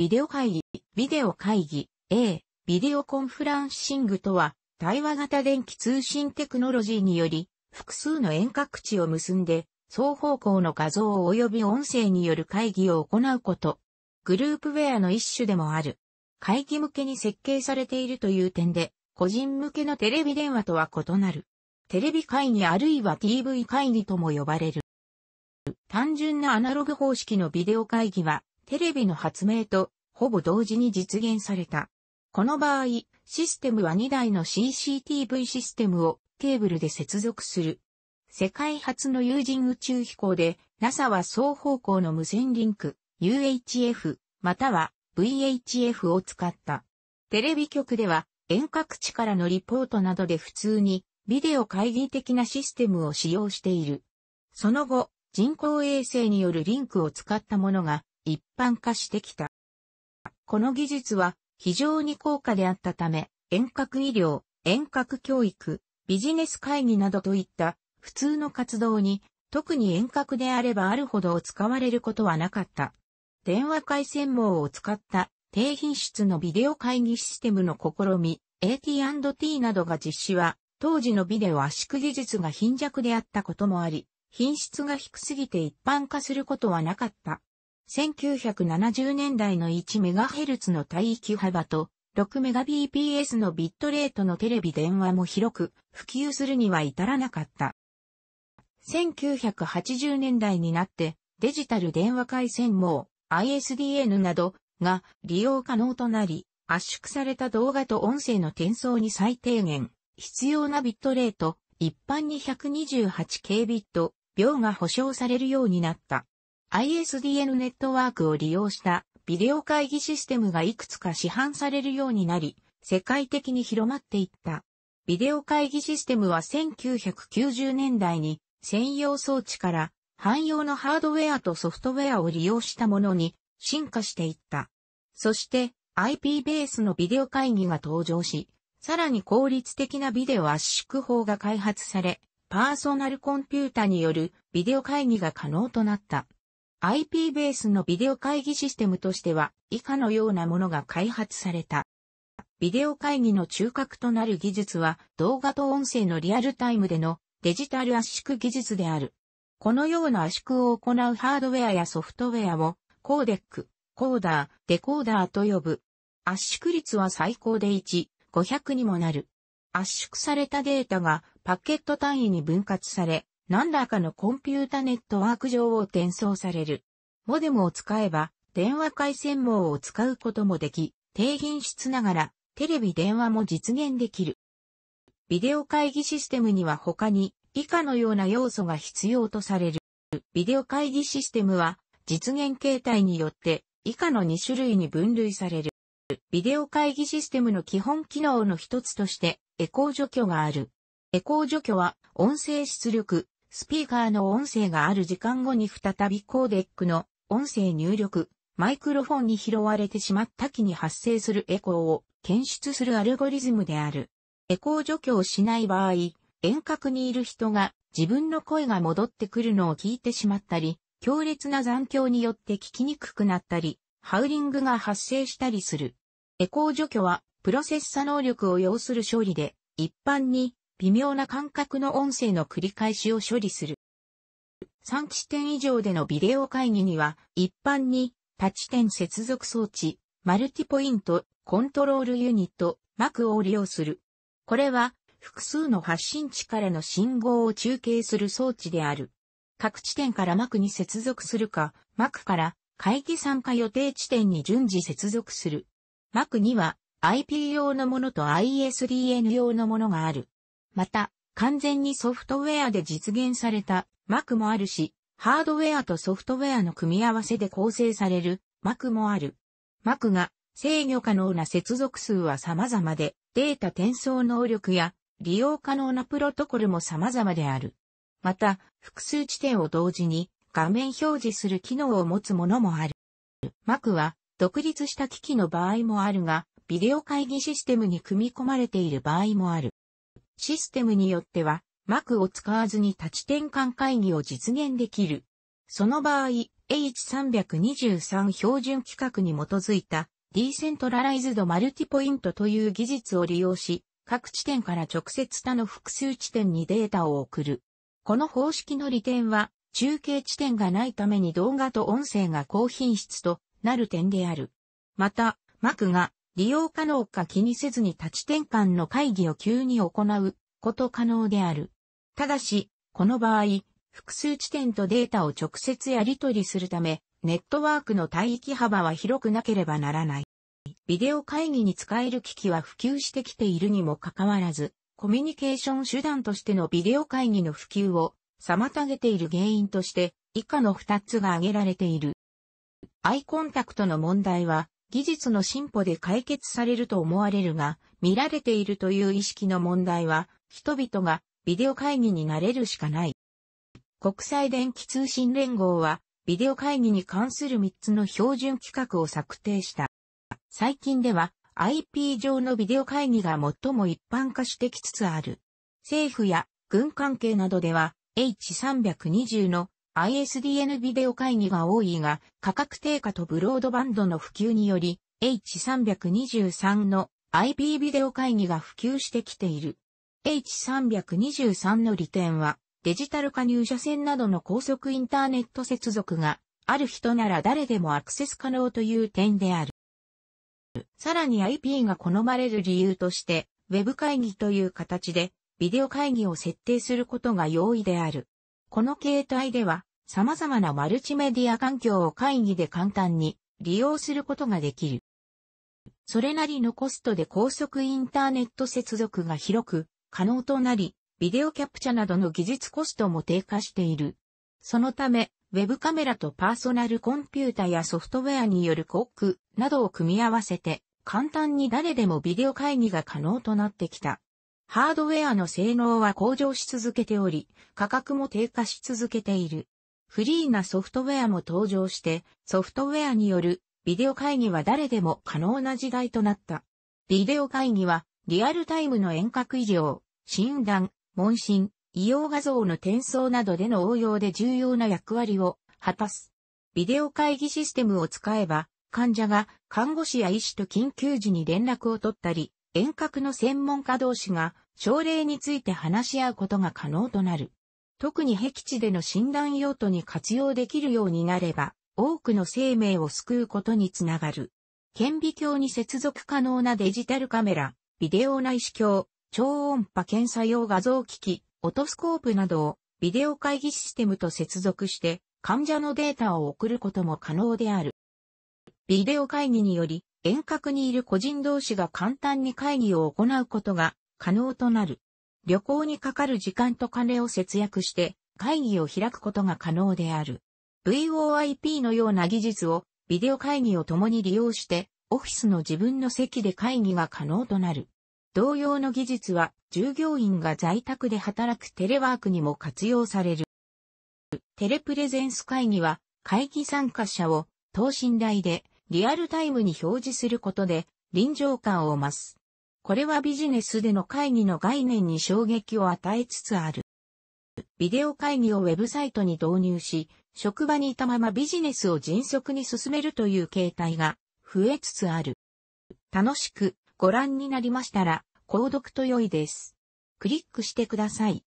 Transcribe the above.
ビデオ会議、ビデオ会議、A、ビデオコンフランシングとは、対話型電気通信テクノロジーにより、複数の遠隔地を結んで、双方向の画像及び音声による会議を行うこと。グループウェアの一種でもある。会議向けに設計されているという点で、個人向けのテレビ電話とは異なる。テレビ会議あるいは TV 会議とも呼ばれる。単純なアナログ方式のビデオ会議は、テレビの発明とほぼ同時に実現された。この場合、システムは2台の CCTV システムをケーブルで接続する。世界初の有人宇宙飛行で NASA は双方向の無線リンク UHF または VHF を使った。テレビ局では遠隔地からのリポートなどで普通にビデオ会議的なシステムを使用している。その後、人工衛星によるリンクを使ったものが一般化してきた。この技術は非常に高価であったため、遠隔医療、遠隔教育、ビジネス会議などといった普通の活動に特に遠隔であればあるほど使われることはなかった。電話回線網を使った低品質のビデオ会議システムの試み、AT&T などが実施は、当時のビデオ圧縮技術が貧弱であったこともあり、品質が低すぎて一般化することはなかった。1970年代の 1MHz の帯域幅と 6Mbps のビットレートのテレビ電話も広く普及するには至らなかった。1980年代になってデジタル電話回線網 ISDN などが利用可能となり圧縮された動画と音声の転送に最低限必要なビットレート一般に 128K ビット秒が保証されるようになった。ISDN ネットワークを利用したビデオ会議システムがいくつか市販されるようになり、世界的に広まっていった。ビデオ会議システムは1990年代に専用装置から汎用のハードウェアとソフトウェアを利用したものに進化していった。そして IP ベースのビデオ会議が登場し、さらに効率的なビデオ圧縮法が開発され、パーソナルコンピュータによるビデオ会議が可能となった。IP ベースのビデオ会議システムとしては以下のようなものが開発された。ビデオ会議の中核となる技術は動画と音声のリアルタイムでのデジタル圧縮技術である。このような圧縮を行うハードウェアやソフトウェアをコーデック、コーダー、デコーダーと呼ぶ。圧縮率は最高で1、500にもなる。圧縮されたデータがパケット単位に分割され、何らかのコンピュータネットワーク上を転送される。モデムを使えば、電話回線網を使うこともでき、低品質ながら、テレビ電話も実現できる。ビデオ会議システムには他に以下のような要素が必要とされる。ビデオ会議システムは実現形態によって以下の2種類に分類される。ビデオ会議システムの基本機能の一つとしてエコー除去がある。エコー除去は音声出力、スピーカーの音声がある時間後に再びコーデックの音声入力、マイクロフォンに拾われてしまった機に発生するエコーを検出するアルゴリズムである。エコー除去をしない場合、遠隔にいる人が自分の声が戻ってくるのを聞いてしまったり、強烈な残響によって聞きにくくなったり、ハウリングが発生したりする。エコー除去はプロセッサ能力を要する処理で、一般に微妙な感覚の音声の繰り返しを処理する。3地点以上でのビデオ会議には、一般に、多地点接続装置、マルティポイント、コントロールユニット、マクを利用する。これは、複数の発信地からの信号を中継する装置である。各地点からマクに接続するか、マクから会議参加予定地点に順次接続する。マクには IP 用のものと ISDN 用のものがある。また、完全にソフトウェアで実現された Mac もあるし、ハードウェアとソフトウェアの組み合わせで構成される Mac もある。Mac が制御可能な接続数は様々で、データ転送能力や利用可能なプロトコルも様々である。また、複数地点を同時に画面表示する機能を持つものもある。Mac は独立した機器の場合もあるが、ビデオ会議システムに組み込まれている場合もある。システムによっては、Mac を使わずに立ち転換会議を実現できる。その場合、H323 標準規格に基づいたディーセントラライズドマルティポイントという技術を利用し、各地点から直接他の複数地点にデータを送る。この方式の利点は、中継地点がないために動画と音声が高品質となる点である。また、Mac が利用可能か気にせずに立ち転換の会議を急に行うこと可能である。ただし、この場合、複数地点とデータを直接やり取りするため、ネットワークの帯域幅は広くなければならない。ビデオ会議に使える機器は普及してきているにもかかわらず、コミュニケーション手段としてのビデオ会議の普及を妨げている原因として以下の2つが挙げられている。アイコンタクトの問題は技術の進歩で解決されると思われるが、見られているという意識の問題は、人々がビデオ会議になれるしかない。国際電気通信連合は、ビデオ会議に関する3つの標準規格を策定した。最近では、IP 上のビデオ会議が最も一般化してきつつある。政府や軍関係などでは、H320 の ISDN ビデオ会議が多いが、価格低下とブロードバンドの普及により、H323 の IP ビデオ会議が普及してきている。H323 の利点は、デジタル加入者線などの高速インターネット接続が、ある人なら誰でもアクセス可能という点である。さらに IP が好まれる理由として、ウェブ会議という形で、ビデオ会議を設定することが容易である。この形態では、様々なマルチメディア環境を会議で簡単に利用することができる。それなりのコストで高速インターネット接続が広く可能となり、ビデオキャプチャなどの技術コストも低下している。そのため、ウェブカメラとパーソナルコンピュータやソフトウェアによるコックなどを組み合わせて、簡単に誰でもビデオ会議が可能となってきた。ハードウェアの性能は向上し続けており、価格も低下し続けている。フリーなソフトウェアも登場して、ソフトウェアによるビデオ会議は誰でも可能な時代となった。ビデオ会議は、リアルタイムの遠隔医療、診断、問診、医療画像の転送などでの応用で重要な役割を果たす。ビデオ会議システムを使えば、患者が看護師や医師と緊急時に連絡を取ったり、遠隔の専門家同士が症例について話し合うことが可能となる。特に僻地での診断用途に活用できるようになれば、多くの生命を救うことにつながる。顕微鏡に接続可能なデジタルカメラ、ビデオ内視鏡、超音波検査用画像機器、オトスコープなどをビデオ会議システムと接続して患者のデータを送ることも可能である。ビデオ会議により遠隔にいる個人同士が簡単に会議を行うことが可能となる。旅行にかかる時間と金を節約して会議を開くことが可能である。VOIP のような技術をビデオ会議を共に利用してオフィスの自分の席で会議が可能となる。同様の技術は従業員が在宅で働くテレワークにも活用される。テレプレゼンス会議は会議参加者を等身大でリアルタイムに表示することで臨場感を増す。これはビジネスでの会議の概念に衝撃を与えつつある。ビデオ会議をウェブサイトに導入し、職場にいたままビジネスを迅速に進めるという形態が増えつつある。楽しくご覧になりましたら、購読と良いです。クリックしてください。